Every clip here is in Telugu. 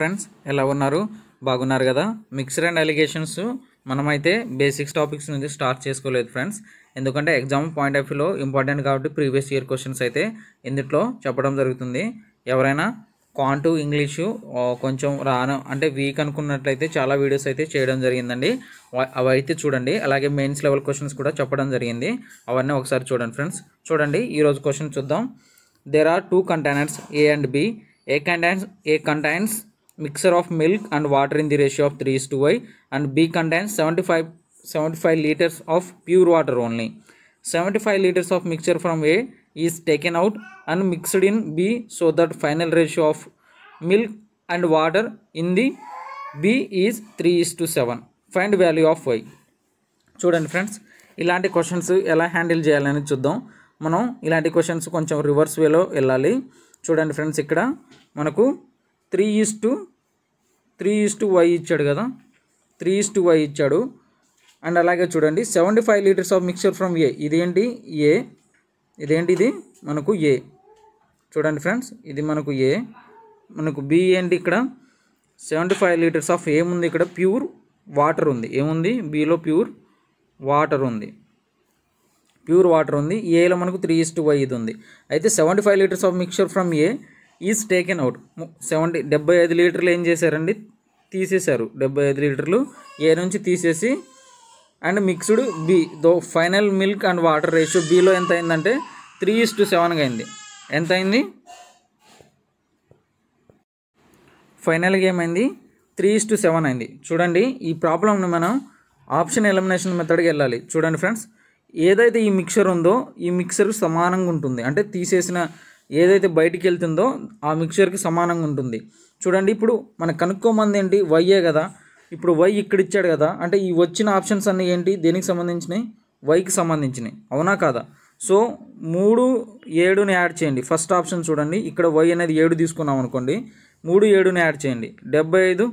ఫ్రెండ్స్ ఎలా ఉన్నారు బాగున్నారు కదా మిక్స్డ్ అండ్ అలిగేషన్స్ మనమైతే బేసిక్స్ టాపిక్స్ నుంచి స్టార్ట్ చేసుకోలేదు ఫ్రెండ్స్ ఎందుకంటే ఎగ్జామ్ పాయింట్ ఆఫ్ వ్యూలో ఇంపార్టెంట్ కాబట్టి ప్రీవియస్ ఇయర్ క్వశ్చన్స్ అయితే ఇందులో చెప్పడం జరుగుతుంది ఎవరైనా కాంటు ఇంగ్లీషు కొంచెం రాను అంటే వీక్ అనుకున్నట్లయితే చాలా వీడియోస్ అయితే చేయడం జరిగిందండి అవి అయితే చూడండి అలాగే మెయిన్స్ లెవెల్ క్వశ్చన్స్ కూడా చెప్పడం జరిగింది అవన్నీ ఒకసారి చూడండి ఫ్రెండ్స్ చూడండి ఈరోజు క్వశ్చన్ చూద్దాం there are two containers A and B A contains A contains mixture of milk and water in the ratio of three to y and B contains seventy five seventy five litres of pure water only seventy five litres of mixture from A is taken out and mixed in B so that final ratio of milk and water in the B is three is to seven find value of y చూడండి ఫ్రెండ్స్ ఇలాంటి క్వశ్చన్స్ ఎలా హ్యాండిల్ చేయాలని చూద్దాం మనం ఇలాంటి క్వశ్చన్స్ కొంచెం రివర్స్ వేలో వెళ్ళాలి చూడండి ఫ్రెండ్స్ ఇక్కడ మనకు three is to three is to y ఇచ్చాడు కదా త్రీ ఈస్ టు వై ఇచ్చాడు అండ్ అలాగే చూడండి seventy five litres of mixture from A ఇదేంటి ఏ ఇదేంటి ఇది మనకు ఏ చూడండి ఫ్రెండ్స్ ఇది మనకు ఏ మనకు బి ఏంటి ఇక్కడ సెవెంటీ ఫైవ్ లీటర్స్ ఆఫ్ ఏముంది ఇక్కడ ప్యూర్ వాటర్ ఉంది ఏముంది బిలో ప్యూర్ వాటర్ ఉంది ప్యూర్ వాటర్ ఉంది ఏలో మనకు త్రీ ఇస్ టు వై ఇది ఉంది అయితే seventy five litres of mixture from A is taken out seventy డెబ్బై ఐదు లీటర్లు ఏం చేశారండి తీసేశారు డెబ్బై ఐదు లీటర్లు ఏ నుంచి తీసేసి and mixed B though final milk and water ratio బిలో ఎంత అయిందంటే త్రీ ఇస్ టు సెవెన్గా అయింది ఎంత అయింది ఫైనల్గా ఏమైంది త్రీ ఇస్ టు సెవెన్ అయింది చూడండి ఈ ప్రాబ్లంని మనం ఆప్షన్ ఎలిమినేషన్ మెథడ్కి వెళ్ళాలి చూడండి ఫ్రెండ్స్ ఏదైతే ఈ మిక్సర్ ఉందో ఈ మిక్సర్ సమానంగా ఉంటుంది అంటే తీసేసిన ఏదైతే బయటికి వెళ్తుందో ఆ మిక్చర్కి సమానంగా ఉంటుంది చూడండి ఇప్పుడు మనకు కనుక్కోమంది ఏంటి వైయే కదా ఇప్పుడు వై ఇక్కడ ఇచ్చాడు కదా అంటే ఈ వచ్చిన ఆప్షన్స్ అన్నీ ఏంటి దేనికి సంబంధించినవి వైకి సంబంధించినవి అవునా కాదా సో మూడు ఏడుని యాడ్ చేయండి ఫస్ట్ ఆప్షన్ చూడండి ఇక్కడ వై అనేది ఏడు తీసుకున్నాం అనుకోండి మూడు ఏడుని యాడ్ చేయండి డెబ్బై ఐదు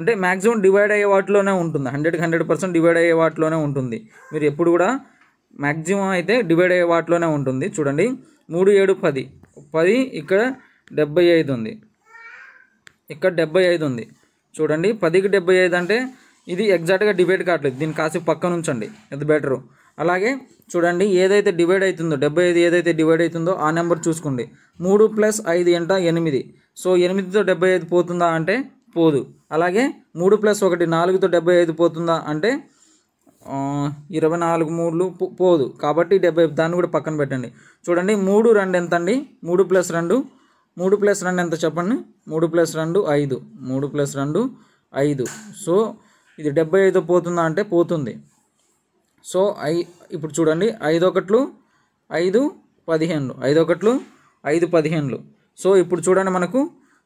అంటే మ్యాక్సిమం డివైడ్ అయ్యే వాటిలోనే ఉంటుంది హండ్రెడ్కి హండ్రెడ్ పర్సెంట్ డివైడ్ అయ్యే వాటిలోనే ఉంటుంది మీరు ఎప్పుడు కూడా మ్యాక్సిమం అయితే డివైడ్ అయ్యే వాటిలోనే ఉంటుంది చూడండి మూడు ఏడు పది పది ఇక్కడ డెబ్బై ఐదు ఉంది ఇక్కడ డెబ్బై ఐదు ఉంది చూడండి పదికి డెబ్బై ఐదు అంటే ఇది ఎగ్జాక్ట్గా డివైడ్ కావట్లేదు దీన్ని కాసేపు పక్కన ఉంచండి ఇది బెటరు అలాగే చూడండి ఏదైతే డివైడ్ అవుతుందో డెబ్బై ఐదు ఏదైతే డివైడ్ అవుతుందో ఆ నెంబర్ చూసుకోండి మూడు ప్లస్ ఐదు ఎంట ఎనిమిది సో ఎనిమిదితో డెబ్బై ఐదు పోతుందా అంటే పోదు అలాగే మూడు ప్లస్ ఒకటి నాలుగుతో డెబ్బై ఐదు పోతుందా అంటే ఇరవై నాలుగు మూడులు పోదు కాబట్టి డెబ్బై దాన్ని కూడా పక్కన పెట్టండి చూడండి మూడు రెండు ఎంత అండి మూడు ప్లస్ రెండు మూడు ప్లస్ రెండు ఎంత చెప్పండి మూడు ప్లస్ రెండు ఐదు మూడు ప్లస్ రెండు ఐదు సో ఇది డెబ్బై ఐదు పోతుందా అంటే పోతుంది సో ఐ ఇప్పుడు చూడండి ఐదు ఒకట్లు ఐదు పదిహేనులు ఐదు ఒకట్లు ఐదు పదిహేనులు సో ఇప్పుడు చూడండి మనకు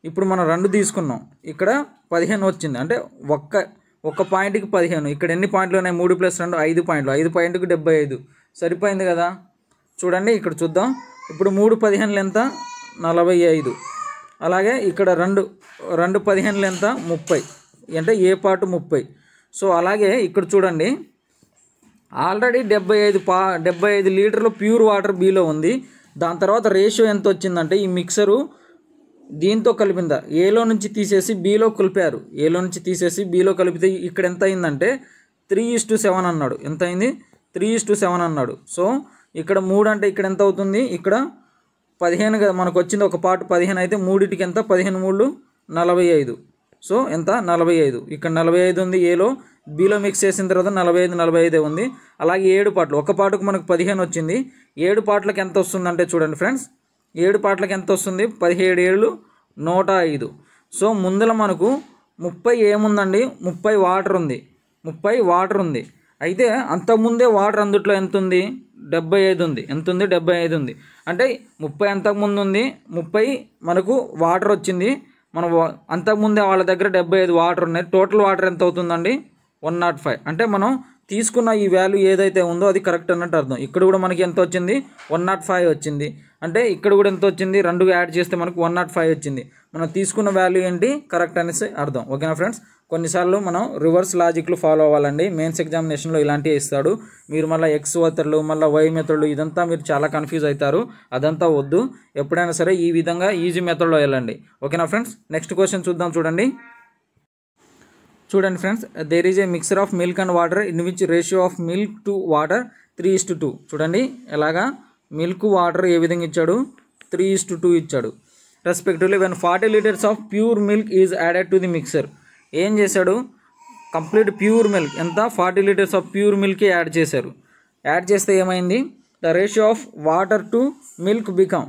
ఇప్పుడు మనం రెండు తీసుకున్నాం ఇక్కడ పదిహేను వచ్చింది అంటే ఒక్క ఒక పాయింట్కి పదిహేను ఇక్కడ ఎన్ని పాయింట్లు ఉన్నాయి మూడు ప్లస్ రెండు ఐదు పాయింట్లు ఐదు పాయింట్కి డెబ్బై ఐదు సరిపోయింది కదా చూడండి ఇక్కడ చూద్దాం ఇప్పుడు మూడు పదిహేనులు ఎంత నలభై ఐదు అలాగే ఇక్కడ రెండు రెండు పదిహేనులు ఎంత ముప్పై అంటే ఏ పాటు ముప్పై సో అలాగే ఇక్కడ చూడండి ఆల్రెడీ డెబ్బై ఐదు పా డెబ్బై ఐదు లీటర్లు ప్యూర్ వాటర్ బీలో ఉంది దాని తర్వాత రేషియో ఎంత వచ్చిందంటే ఈ మిక్సరు దీంతో కలిపిందా ఏలో నుంచి తీసేసి బీలో కలిపారు ఏలో నుంచి తీసేసి బీలో కలిపితే ఇక్కడ ఎంత అయిందంటే త్రీ ఈస్ టు సెవెన్ అన్నాడు ఎంత అయింది త్రీ ఈస్ టు సెవెన్ అన్నాడు సో ఇక్కడ మూడు అంటే ఇక్కడ ఎంత అవుతుంది ఇక్కడ పదిహేను కదా మనకు వచ్చింది ఒక పాటు పదిహేను అయితే మూడింటికి ఎంత పదిహేను మూడు నలభై ఐదు సో ఎంత నలభై ఐదు ఇక్కడ నలభై ఐదు ఉంది ఏలో బీలో మిక్స్ చేసిన తర్వాత నలభై ఐదు నలభై ఐదే ఉంది అలాగే ఏడు పాటలు ఒక పాటకు మనకు పదిహేను వచ్చింది ఏడు పాటలకు ఎంత వస్తుందంటే చూడండి ఫ్రెండ్స్ ఏడు పాటలకు ఎంత వస్తుంది పదిహేడు ఏళ్ళు నూట ఐదు సో ముందుల మనకు ముప్పై ఏముందండి ముప్పై వాటర్ ఉంది ముప్పై వాటర్ ఉంది అయితే అంతకుముందే వాటర్ అందుట్లో ఎంత ఉంది డెబ్బై ఐదు ఉంది ఎంత ఉంది డెబ్బై ఐదు ఉంది అంటే ముప్పై అంతకుముందు ఉంది ముప్పై మనకు వాటర్ వచ్చింది మనం అంతకుముందే వాళ్ళ దగ్గర డెబ్బై ఐదు వాటర్ ఉన్నాయి టోటల్ వాటర్ ఎంత అవుతుందండి వన్ నాట్ ఫైవ్ అంటే మనం తీసుకున్న ఈ వాల్యూ ఏదైతే ఉందో అది కరెక్ట్ అన్నట్టు అర్థం ఇక్కడ కూడా మనకి ఎంత వచ్చింది వన్ నాట్ ఫైవ్ వచ్చింది అంటే ఇక్కడ కూడా ఎంత వచ్చింది రెండు యాడ్ చేస్తే మనకు వన్ నాట్ ఫైవ్ వచ్చింది మనం తీసుకున్న వాల్యూ ఏంటి కరెక్ట్ అనేసి అర్థం ఓకేనా ఫ్రెండ్స్ కొన్నిసార్లు మనం రివర్స్ లాజిక్లు ఫాలో అవ్వాలండి మెయిన్స్ ఎగ్జామినేషన్లో ఇలాంటివి ఇస్తాడు మీరు మళ్ళీ ఎక్స్ మెథడ్లు మళ్ళీ వై మెథడ్లు ఇదంతా మీరు చాలా కన్ఫ్యూజ్ అవుతారు అదంతా వద్దు ఎప్పుడైనా సరే ఈ విధంగా ఈజీ మెథడ్లో వెళ్ళండి ఓకేనా ఫ్రెండ్స్ నెక్స్ట్ క్వశ్చన్ చూద్దాం చూడండి చూడండి friends there is a mixture of milk and water in which ratio of milk to water three is to two చూడండి ఎలాగా మిల్క్ వాటర్ ఏ విధంగా ఇచ్చాడు త్రీ ఈస్ టు టూ ఇచ్చాడు respectively when forty litres of pure milk is added to the mixture ఏం చేశాడు కంప్లీట్ ప్యూర్ మిల్క్ ఎంత forty litres of pure milk add చేశారు యాడ్ చేస్తే ఏమైంది the ratio of water to milk become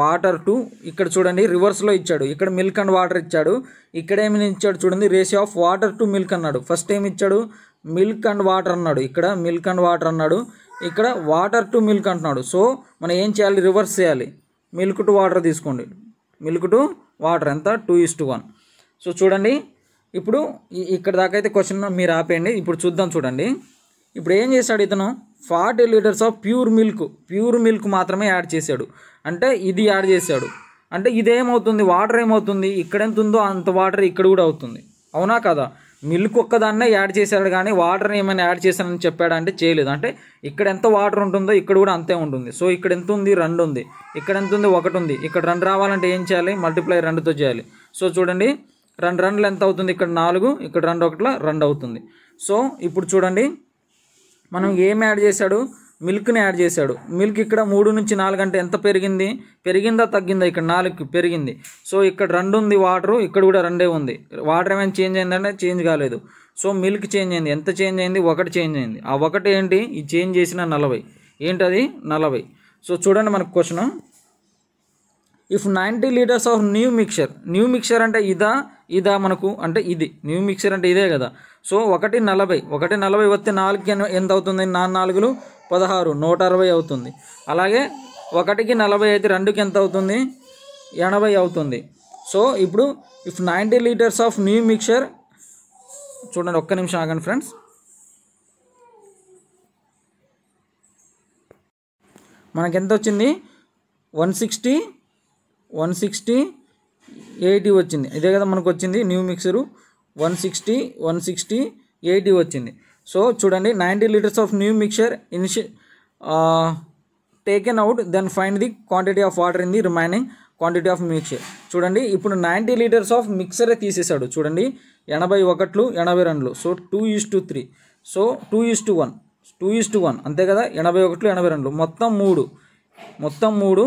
water to ఇక్కడ చూడండి రివర్స్లో ఇచ్చాడు ఇక్కడ మిల్క్ అండ్ వాటర్ ఇచ్చాడు ఇక్కడ ఏమి ఇచ్చాడు చూడండి ratio of water to milk అన్నాడు ఫస్ట్ ఏమి ఇచ్చాడు మిల్క్ అండ్ వాటర్ అన్నాడు ఇక్కడ మిల్క్ అండ్ వాటర్ అన్నాడు ఇక్కడ వాటర్ టు మిల్క్ అంటున్నాడు సో మనం ఏం చేయాలి రివర్స్ చేయాలి మిల్క్ టు వాటర్ తీసుకోండి మిల్క్ టు వాటర్ ఎంత two is to two one చూడండి ఇప్పుడు ఇక్కడ దాకా అయితే క్వశ్చన్ మీరు ఆపేయండి ఇప్పుడు చూద్దాం చూడండి ఇప్పుడు ఏం చేశాడు ఇతను forty litres of pure milk pure milk మాత్రమే యాడ్ చేశాడు అంటే ఇది యాడ్ చేశాడు అంటే ఇదేమవుతుంది వాటర్ ఏమవుతుంది ఇక్కడ ఎంత ఉందో అంత వాటర్ ఇక్కడ కూడా అవుతుంది అవునా కదా మిల్క్ ఒక్కదాన్నే యాడ్ చేశాడు కానీ వాటర్ని ఏమైనా యాడ్ చేశానని చెప్పాడంటే చేయలేదు అంటే ఇక్కడ ఎంత వాటర్ ఉంటుందో ఇక్కడ కూడా అంతే ఉంటుంది సో ఇక్కడ ఎంత ఉంది రెండు ఉంది ఇక్కడ ఎంత ఉంది ఒకటి ఉంది ఇక్కడ రెండు రావాలంటే ఏం చేయాలి మల్టిప్లై రెండుతో చేయాలి సో చూడండి రెండు రన్లు ఎంత అవుతుంది ఇక్కడ నాలుగు ఇక్కడ రెండు ఒకటిలో రెండు అవుతుంది సో ఇప్పుడు చూడండి మనం ఏం యాడ్ చేశాడు మిల్క్ని యాడ్ చేశాడు మిల్క్ ఇక్కడ మూడు నుంచి నాలుగు అంటే ఎంత పెరిగింది పెరిగిందా తగ్గిందా ఇక్కడ నాలుగు పెరిగింది సో ఇక్కడ రెండు ఉంది వాటరు ఇక్కడ కూడా రెండే ఉంది వాటర్ ఏమైనా చేంజ్ అయిందంటే చేంజ్ కాలేదు సో మిల్క్ చేంజ్ అయింది ఎంత చేంజ్ అయింది ఒకటి చేంజ్ అయింది ఆ ఒకటి ఏంటి ఈ చేంజ్ చేసిన నలభై ఏంటి అది నలభై సో చూడండి మనకు question if ninety litres of new mixture new mixture అంటే ఇదా ఇదా మనకు అంటే ఇది న్యూ మిక్చర్ అంటే ఇదే కదా సో ఒకటి నలభై ఒకటి నలభై వస్తే నాలుగు ఎంత అవుతుంది నా నాలుగులు పదహారు నూట అరవై అవుతుంది అలాగే ఒకటికి నలభై అయితే రెండుకి ఎంత అవుతుంది ఎనభై అవుతుంది సో ఇప్పుడు if ninety litres of new mixture చూడండి ఒక్క నిమిషం ఆగండి ఫ్రెండ్స్ మనకి ఎంత వచ్చింది one sixty one sixty eighty వచ్చింది ఇదే కదా మనకు వచ్చింది new mixture one sixty one sixty eighty వచ్చింది సో చూడండి ninety litres of new mixture is taken out then find the quantity of water in the remaining quantity of mixture చూడండి ఇప్పుడు నైంటీ లీటర్స్ ఆఫ్ మిక్సరే తీసేశాడు చూడండి ఎనభై ఒకట్లు ఎనభై రెండులు so two is to three so two is to one two is to one అంతే కదా ఎనభై ఒకట్లు ఎనభై రెండులు మొత్తం మూడు మొత్తం మూడు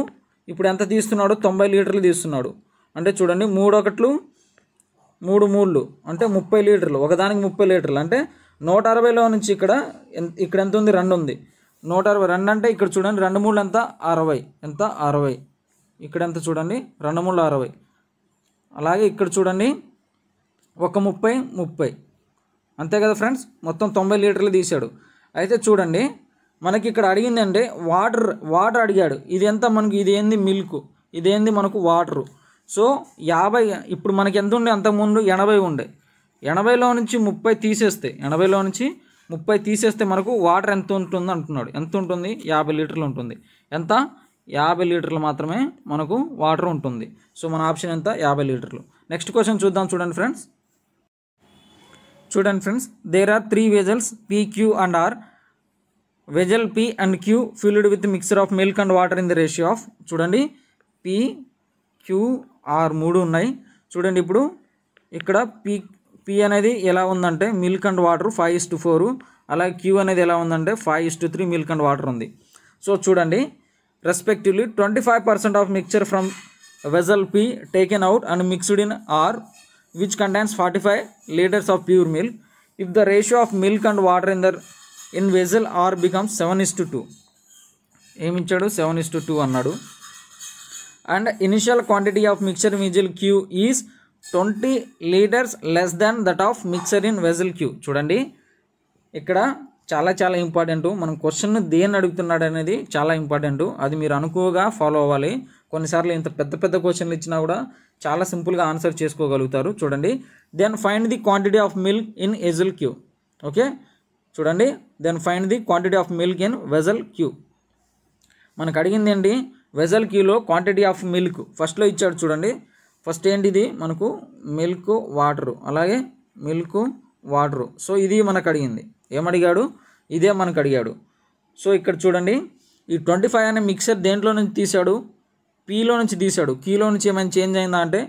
ఇప్పుడు ఎంత తీస్తున్నాడు తొంభై లీటర్లు తీస్తున్నాడు అంటే చూడండి మూడు ఒకట్లు మూడు మూళ్ళు అంటే ముప్పై లీటర్లు ఒకదానికి ముప్పై లీటర్లు అంటే నూట అరవైలో నుంచి ఇక్కడ ఇక్కడ ఎంత ఉంది రెండు ఉంది నూట అరవై రెండు అంటే ఇక్కడ చూడండి రెండు మూడు ఎంత అరవై ఎంత అరవై ఇక్కడ ఎంత చూడండి రెండు మూడు అరవై అలాగే ఇక్కడ చూడండి ఒక ముప్పై ముప్పై అంతే కదా ఫ్రెండ్స్ మొత్తం తొంభై లీటర్లు తీశాడు అయితే చూడండి మనకి ఇక్కడ అడిగిందంటే వాటర్ వాటర్ అడిగాడు ఇది ఎంత మనకు ఇది ఏంది మిల్క్ ఇదేంది మనకు వాటరు సో యాభై ఇప్పుడు మనకి ఎంత ఉండే అంతకుముందు ఎనభై ఉండే ఎనభైలో నుంచి ముప్పై తీసేస్తే ఎనభైలో నుంచి ముప్పై తీసేస్తే మనకు వాటర్ ఎంత ఉంటుంది అంటున్నాడు ఎంత ఉంటుంది యాభై లీటర్లు ఉంటుంది ఎంత యాభై లీటర్లు మాత్రమే మనకు వాటర్ ఉంటుంది సో మన ఆప్షన్ ఎంత యాభై లీటర్లు నెక్స్ట్ క్వశ్చన్ చూద్దాం చూడండి ఫ్రెండ్స్ చూడండి friends there are three vessels P Q and R vessel P and Q filled with mixture of milk and water in the ratio of చూడండి పీ క్యూ ఆర్ మూడు ఉన్నాయి చూడండి ఇప్పుడు ఇక్కడ పీ పి అనేది ఎలా ఉందంటే milk and water five is to four అలాగే క్యూ అనేది ఎలా ఉందంటే five is to three milk and water ఉంది సో చూడండి respectively twenty five percent of mixture from vessel P taken out and mixed in R which contains forty five litres of pure milk if the ratio of milk and water in there in vessel R becomes seven is to two ఏమిచ్చాడు సెవెన్ ఇస్ టు టూ అన్నాడు and initial quantity of mixture vessel Q is twenty litres less than that of mixture in vessel Q చూడండి ఇక్కడ చాలా చాలా ఇంపార్టెంట్ మనం క్వశ్చన్ దేన్ని అడుగుతున్నాడు అనేది చాలా ఇంపార్టెంట్ అది మీరు అనుకువగా ఫాలో అవ్వాలి కొన్నిసార్లు ఇంత పెద్ద పెద్ద క్వశ్చన్లు ఇచ్చినా కూడా చాలా సింపుల్గా ఆన్సర్ చేసుకోగలుగుతారు చూడండి then find the quantity of milk in vessel Q okay చూడండి then find the quantity of milk in vessel Q మనకు అడిగింది ఏంటి వెజల్ క్యూలో క్వాంటిటీ ఆఫ్ మిల్క్ ఫస్ట్లో ఇచ్చాడు చూడండి ఫస్ట్ ఏంటిది మనకు మిల్క్ వాటరు అలాగే మిల్క్ వాటరు సో ఇది మనకు అడిగింది ఏమడిగాడు ఇదే మనకు అడిగాడు సో ఇక్కడ చూడండి ఈ ట్వంటీ ఫైవ్ అనే మిక్సర్ దేంట్లో నుంచి తీశాడు పీలో నుంచి తీశాడు కీలో నుంచి ఏమైనా చేంజ్ అయిందా అంటే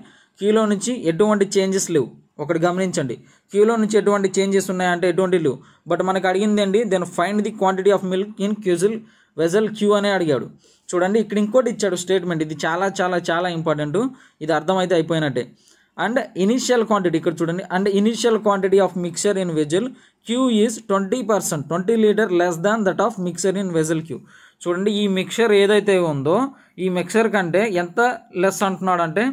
కీలో నుంచి ఎటువంటి చేంజెస్ లేవు ఒకటి గమనించండి క్యూలో నుంచి ఎటువంటి చేంజెస్ ఉన్నాయంటే ఎటువంటి లేవు బట్ మనకు అడిగిందండి then find the quantity of milk in vessel vessel Q అనే అడిగాడు చూడండి ఇక్కడ ఇంకోటి ఇచ్చాడు స్టేట్మెంట్ ఇది చాలా చాలా చాలా ఇంపార్టెంట్ ఇది అర్థమైతే అయిపోయినట్టే అండ్ ఇనిషియల్ క్వాంటిటీ ఇక్కడ చూడండి and initial quantity of mixture in vessel Q is twenty percent twenty litre less than that of mixture in vessel Q చూడండి ఈ మిక్సర్ ఏదైతే ఉందో ఈ మిక్సర్ కంటే ఎంత లెస్ అంటున్నాడు అంటే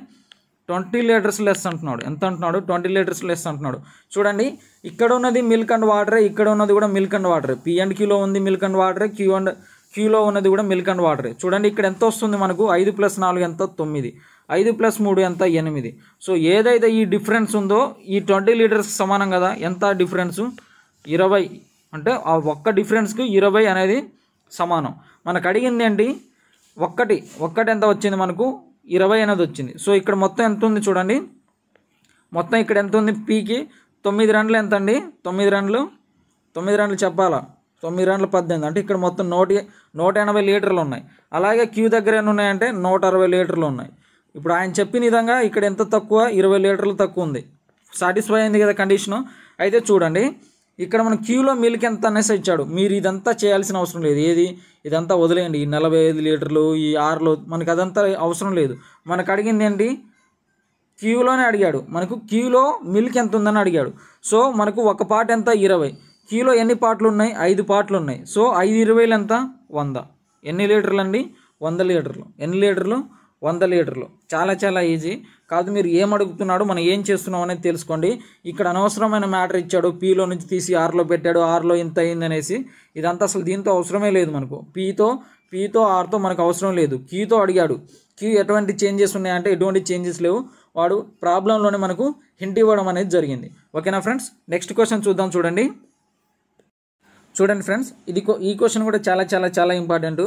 ట్వంటీ లీటర్స్ లెస్ అంటున్నాడు ఎంత అంటున్నాడు ట్వంటీ లీటర్స్ లెస్ అంటున్నాడు చూడండి ఇక్కడ ఉన్నది మిల్క్ అండ్ వాటరే ఇక్కడ ఉన్నది కూడా మిల్క్ అండ్ వాటరే పి అండ్ క్యూలో ఉంది మిల్క్ అండ్ వాటరే క్యూ అండ్ క్యూలో ఉన్నది కూడా మిల్క్ అండ్ వాటర్ చూడండి ఇక్కడ ఎంత వస్తుంది మనకు ఐదు ప్లస్ నాలుగు ఎంత తొమ్మిది ఐదు ప్లస్ మూడు ఎంత ఎనిమిది సో ఏదైతే ఈ డిఫరెన్స్ ఉందో ఈ ట్వంటీ లీటర్స్ సమానం కదా ఎంత డిఫరెన్స్ ఇరవై అంటే ఆ ఒక్క డిఫరెన్స్కి ఇరవై అనేది సమానం మనకు అడిగింది ఏంటి ఒక్కటి ఒక్కటి ఎంత వచ్చింది మనకు ఇరవై అనేది వచ్చింది సో ఇక్కడ మొత్తం ఎంత ఉంది చూడండి మొత్తం ఇక్కడ ఎంత ఉంది పీకి తొమ్మిది రన్లు ఎంత అండి తొమ్మిది రన్లు తొమ్మిది రన్లు చెప్పాలా తొమ్మిది రెండు పద్దెనిమిది అంటే ఇక్కడ మొత్తం నూట నూట ఎనభై లీటర్లు ఉన్నాయి అలాగే క్యూ దగ్గర ఎన్ని ఉన్నాయంటే నూట అరవై లీటర్లు ఉన్నాయి ఇప్పుడు ఆయన చెప్పిన విధంగా ఇక్కడ ఎంత తక్కువ ఇరవై లీటర్లు తక్కువ ఉంది సాటిస్ఫై అయింది కదా కండిషను అయితే చూడండి ఇక్కడ మన క్యూలో మిల్క్ ఎంత అనేసి ఇచ్చాడు మీరు ఇదంతా చేయాల్సిన అవసరం లేదు ఏది ఇదంతా వదిలేయండి ఈ నలభై ఐదు లీటర్లు ఈ ఆరులో మనకు అదంతా అవసరం లేదు మనకు అడిగింది ఏంటి క్యూలోనే అడిగాడు మనకు క్యూలో మిల్క్ ఎంత ఉందని అడిగాడు సో మనకు ఒక పార్ట్ ఎంత ఇరవై కీలో ఎన్ని పాటలు ఉన్నాయి ఐదు పాటలు ఉన్నాయి సో ఐదు ఇరవైలు ఎంత వంద ఎన్ని లీటర్లు అండి వంద లీటర్లు ఎన్ని లీటర్లు వంద లీటర్లు చాలా చాలా ఈజీ కాదు మీరు ఏం అడుగుతున్నాడు మనం ఏం చేస్తున్నాం అనేది తెలుసుకోండి ఇక్కడ అనవసరమైన మ్యాటర్ ఇచ్చాడు పీలో నుంచి తీసి ఆర్లో పెట్టాడు ఆర్లో ఇంత అయింది అనేసి ఇదంతా అసలు దీంతో అవసరమే లేదు మనకు పీతో పీతో ఆర్తో మనకు అవసరం లేదు కీతో అడిగాడు క్యూ ఎటువంటి చేంజెస్ ఉన్నాయంటే ఎటువంటి చేంజెస్ లేవు వాడు ప్రాబ్లంలోనే మనకు హింట్ ఇవ్వడం అనేది జరిగింది ఓకేనా ఫ్రెండ్స్ నెక్స్ట్ క్వశ్చన్ చూద్దాం చూడండి చూడండి ఫ్రెండ్స్ ఇది ఈ క్వశ్చన్ కూడా చాలా చాలా చాలా ఇంపార్టెంట్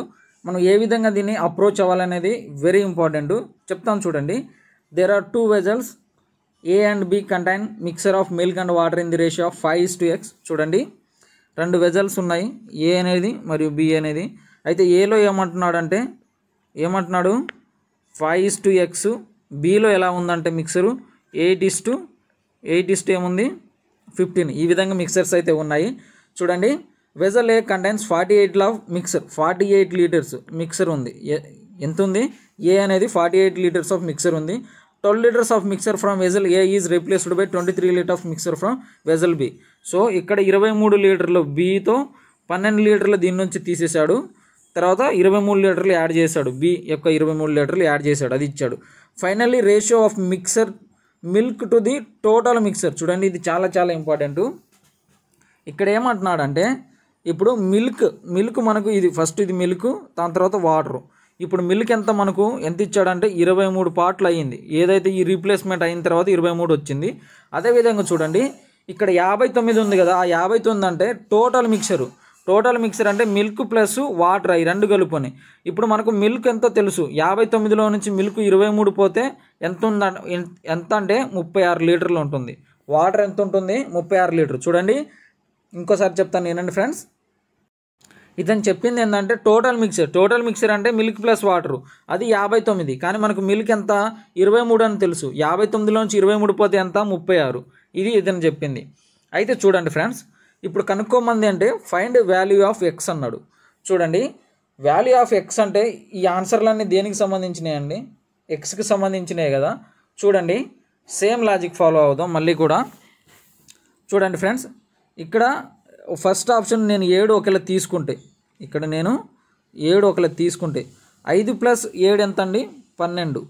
మనం ఏ విధంగా దీన్ని అప్రోచ్ అవ్వాలనేది వెరీ ఇంపార్టెంట్ చెప్తాను చూడండి there are two vessels A and B contain mixture of milk and water in the ratio of five is to x చూడండి రెండు వెజల్స్ ఉన్నాయి ఏ అనేది మరియు బి అనేది అయితే ఏలో ఏమంటున్నాడు అంటే ఏమంటున్నాడు ఫైవ్ ఇస్ టు ఎక్స్ బీలో ఎలా ఉందంటే mixture eight is to eight is to ఏముంది ఫిఫ్టీన్ ఈ విధంగా మిక్సర్స్ అయితే ఉన్నాయి చూడండి vessel A contains forty eight of mixture forty eight litres mixture ఉంది ఎంత ఉంది ఏ అనేది forty eight litres of mixture ఉంది twelve litres of mixture from vessel A is replaced by twenty three litre of mixture from vessel B so ఇక్కడ ఇరవై మూడు లీటర్లు బితో పన్నెండు లీటర్లు దీని నుంచి తీసేశాడు తర్వాత ఇరవై మూడు లీటర్లు యాడ్ చేశాడు బి యొక్క ఇరవై మూడు లీటర్లు యాడ్ చేశాడు అది ఇచ్చాడు finally ratio of mixture milk to the total mixture చూడండి ఇది చాలా చాలా ఇంపార్టెంట్ ఇక్కడ ఏమంటున్నాడంటే ఇప్పుడు మిల్క్ మిల్క్ మనకు ఇది ఫస్ట్ ఇది మిల్క్ దాని తర్వాత వాటరు ఇప్పుడు మిల్క్ ఎంత మనకు ఎంత ఇచ్చాడంటే ఇరవై మూడు పార్ట్లు అయ్యింది ఏదైతే ఈ రీప్లేస్మెంట్ అయిన తర్వాత ఇరవై మూడు వచ్చింది అదేవిధంగా చూడండి ఇక్కడ యాభై తొమ్మిది ఉంది కదా ఆ యాభై తొమ్మిది అంటే టోటల్ మిక్సరు టోటల్ మిక్సర్ అంటే మిల్క్ ప్లస్ వాటర్ ఈ రెండు కలుపుని ఇప్పుడు మనకు మిల్క్ ఎంతో తెలుసు యాభై తొమ్మిదిలో నుంచి మిల్క్ ఇరవై మూడు పోతే ఎంత ఉంద ఎంత అంటే ముప్పై ఆరు లీటర్లు ఉంటుంది వాటర్ ఎంత ఉంటుంది ముప్పై ఆరు లీటర్ చూడండి ఇంకోసారి చెప్తాను నేనండి ఫ్రెండ్స్ ఇతను చెప్పింది ఏంటంటే టోటల్ మిక్సర్ టోటల్ మిక్సర్ అంటే మిల్క్ ప్లస్ వాటర్ అది యాభై తొమ్మిది కానీ మనకు మిల్క్ ఎంత ఇరవై మూడు అని తెలుసు యాభై తొమ్మిదిలో నుంచి ఇరవై మూడు పోతే ఎంత ముప్పై ఆరు ఇది ఇతను చెప్పింది అయితే చూడండి ఫ్రెండ్స్ ఇప్పుడు కనుక్కోమంది అంటే ఫైండ్ వాల్యూ ఆఫ్ ఎక్స్ అన్నాడు చూడండి వాల్యూ ఆఫ్ ఎక్స్ అంటే ఈ ఆన్సర్లన్నీ దేనికి సంబంధించినాయి అండి ఎక్స్కి సంబంధించినవి కదా చూడండి సేమ్ లాజిక్ ఫాలో అవుదాం మళ్ళీ కూడా చూడండి ఫ్రెండ్స్ ఇక్కడ ఫస్ట్ ఆప్షన్ నేను ఏడు ఒకవేళ తీసుకుంటే ఇక్కడ నేను ఏడు ఒకవేళ తీసుకుంటే ఐదు ప్లస్ ఏడు ఎంత అండి పన్నెండు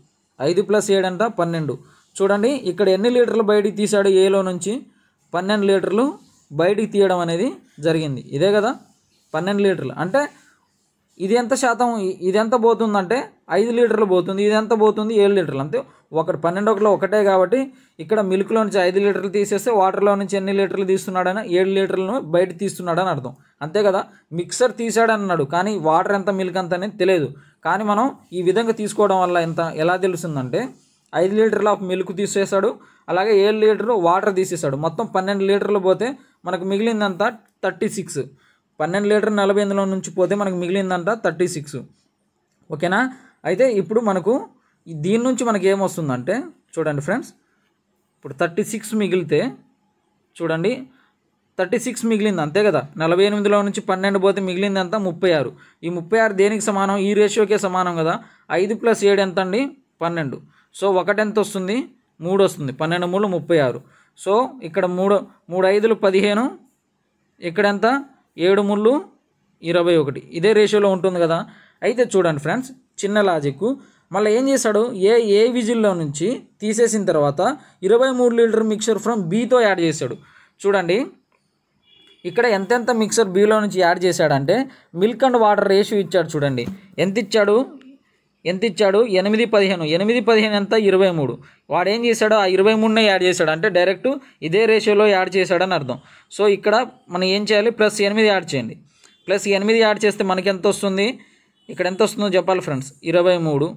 ఐదు ప్లస్ ఏడు ఎంత పన్నెండు చూడండి ఇక్కడ ఎన్ని లీటర్లు బయటికి తీశాడు ఏలో నుంచి పన్నెండు లీటర్లు బయటికి తీయడం అనేది జరిగింది ఇదే కదా పన్నెండు లీటర్లు అంటే ఇది ఎంత శాతం ఇది ఎంత పోతుందంటే ఐదు లీటర్లు పోతుంది ఇది ఎంత పోతుంది ఏడు లీటర్లు అంతే ఒకటి పన్నెండు ఒకటి ఒకటే కాబట్టి ఇక్కడ మిల్క్లో నుంచి ఐదు లీటర్లు తీసేస్తే వాటర్లో నుంచి ఎన్ని లీటర్లు తీస్తున్నాడని ఏడు లీటర్లను బయట తీస్తున్నాడని అర్థం అంతే కదా మిక్సర్ అన్నాడు కానీ వాటర్ ఎంత మిల్క్ అంత అనేది తెలియదు కానీ మనం ఈ విధంగా తీసుకోవడం వల్ల ఎంత ఎలా తెలుస్తుందంటే ఐదు లీటర్ల ఆఫ్ మిల్క్ తీసేసాడు అలాగే ఏడు లీటర్లు వాటర్ తీసేసాడు మొత్తం పన్నెండు లీటర్లు పోతే మనకు మిగిలిందంతా థర్టీ సిక్స్ పన్నెండు లీటర్ నలభై ఎనిమిదిలో నుంచి పోతే మనకు మిగిలిందంట థర్టీ సిక్స్ ఓకేనా అయితే ఇప్పుడు మనకు దీని నుంచి మనకి ఏమొస్తుందంటే చూడండి ఫ్రెండ్స్ ఇప్పుడు థర్టీ సిక్స్ మిగిలితే చూడండి థర్టీ సిక్స్ మిగిలింది అంతే కదా నలభై ఎనిమిదిలో నుంచి పన్నెండు పోతే మిగిలింది అంత ముప్పై ఆరు ఈ ముప్పై ఆరు దేనికి సమానం ఈ రేషియోకే సమానం కదా ఐదు ప్లస్ ఏడు ఎంత అండి పన్నెండు సో ఒకటి ఎంత వస్తుంది మూడు వస్తుంది పన్నెండు మూడు ముప్పై ఆరు సో ఇక్కడ మూడు మూడు ఐదులు పదిహేను ఇక్కడెంత ఏడు ముళ్ళు ఇరవై ఒకటి ఇదే రేషియోలో ఉంటుంది కదా అయితే చూడండి ఫ్రెండ్స్ చిన్న లాజిక్ మళ్ళీ ఏం చేశాడు ఏ ఏ విజిల్లో నుంచి తీసేసిన తర్వాత ఇరవై మూడు లీటర్ మిక్సర్ ఫ్రమ్ బీతో యాడ్ చేశాడు చూడండి ఇక్కడ ఎంతెంత మిక్సర్ బీలో నుంచి యాడ్ చేశాడంటే మిల్క్ అండ్ వాటర్ రేషియో ఇచ్చాడు చూడండి ఎంత ఇచ్చాడు ఎంత ఇచ్చాడు ఎనిమిది పదిహేను ఎనిమిది పదిహేను ఎంత ఇరవై మూడు వాడు ఏం చేశాడు ఆ ఇరవై మూడునే యాడ్ చేశాడు అంటే డైరెక్ట్ ఇదే రేషియోలో యాడ్ చేశాడని అర్థం సో ఇక్కడ మనం ఏం చేయాలి ప్లస్ ఎనిమిది యాడ్ చేయండి ప్లస్ ఎనిమిది యాడ్ చేస్తే మనకి ఎంత వస్తుంది ఇక్కడ ఎంత వస్తుందో చెప్పాలి ఫ్రెండ్స్ ఇరవై మూడు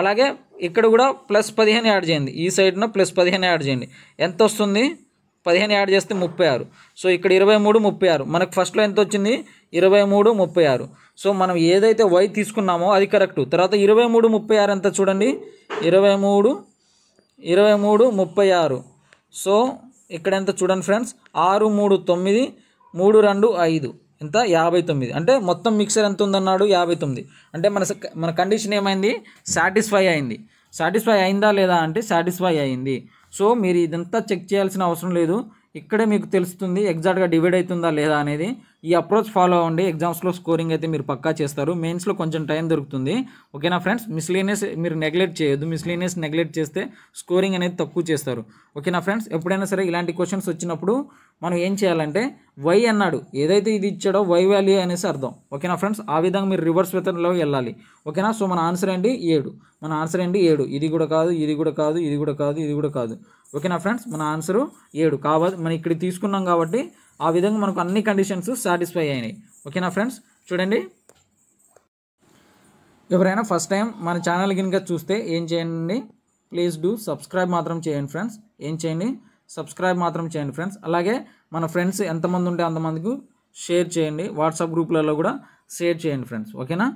అలాగే ఇక్కడ కూడా ప్లస్ పదిహేను యాడ్ చేయండి ఈ సైడ్న ప్లస్ పదిహేను యాడ్ చేయండి ఎంత వస్తుంది పదిహేను యాడ్ చేస్తే ముప్పై ఆరు సో ఇక్కడ ఇరవై మూడు ముప్పై ఆరు మనకు ఫస్ట్లో ఎంత వచ్చింది ఇరవై మూడు ముప్పై ఆరు సో మనం ఏదైతే వై తీసుకున్నామో అది కరెక్ట్ తర్వాత ఇరవై మూడు ముప్పై ఆరు ఎంత చూడండి ఇరవై మూడు ఇరవై మూడు ముప్పై ఆరు సో ఇక్కడ ఎంత చూడండి ఫ్రెండ్స్ ఆరు మూడు తొమ్మిది మూడు రెండు ఐదు ఎంత యాభై తొమ్మిది అంటే మొత్తం మిక్సర్ ఎంత ఉందన్నాడు యాభై తొమ్మిది అంటే మన మన కండిషన్ ఏమైంది సాటిస్ఫై అయింది సాటిస్ఫై అయిందా లేదా అంటే సాటిస్ఫై అయింది సో మీరు ఇదంతా చెక్ చేయాల్సిన అవసరం లేదు ఇక్కడే మీకు తెలుస్తుంది ఎగ్జాక్ట్గా డివైడ్ అవుతుందా లేదా అనేది ఈ అప్రోచ్ ఫాలో అవ్వండి ఎగ్జామ్స్లో స్కోరింగ్ అయితే మీరు పక్కా చేస్తారు మెయిన్స్లో కొంచెం టైం దొరుకుతుంది ఓకేనా ఫ్రెండ్స్ మిస్లీనియస్ మీరు నెగ్లెక్ట్ చేయొద్దు మిస్లీనియస్ నెగ్లెక్ట్ చేస్తే స్కోరింగ్ అనేది తక్కువ చేస్తారు ఓకేనా ఫ్రెండ్స్ ఎప్పుడైనా సరే ఇలాంటి క్వశ్చన్స్ వచ్చినప్పుడు మనం ఏం చేయాలంటే వై అన్నాడు ఏదైతే ఇది ఇచ్చాడో వై వాల్యూ అనేసి అర్థం ఓకేనా ఫ్రెండ్స్ ఆ విధంగా మీరు రివర్స్ వెతన్లో వెళ్ళాలి ఓకేనా సో మన ఆన్సర్ ఏంటి ఏడు మన ఆన్సర్ ఏంటి ఏడు ఇది కూడా కాదు ఇది కూడా కాదు ఇది కూడా కాదు ఇది కూడా కాదు ఓకేనా ఫ్రెండ్స్ మన ఆన్సరు ఏడు కాబట్టి మనం ఇక్కడ తీసుకున్నాం కాబట్టి ఆ విధంగా మనకు అన్ని కండిషన్స్ సాటిస్ఫై అయినాయి ఓకేనా ఫ్రెండ్స్ చూడండి ఎవరైనా ఫస్ట్ టైం మన ఛానల్ కనుక చూస్తే ఏం చేయండి ప్లీజ్ డూ సబ్స్క్రైబ్ మాత్రం చేయండి ఫ్రెండ్స్ ఏం చేయండి సబ్స్క్రైబ్ మాత్రం చేయండి ఫ్రెండ్స్ అలాగే మన ఫ్రెండ్స్ ఎంతమంది ఉంటే అంతమందికి షేర్ చేయండి వాట్సాప్ గ్రూప్లలో కూడా షేర్ చేయండి ఫ్రెండ్స్ ఓకేనా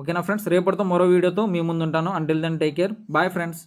ఓకేనా ఫ్రెండ్స్ రేపటితో మరో వీడియోతో మీ ఉంటాను until then take care bye friends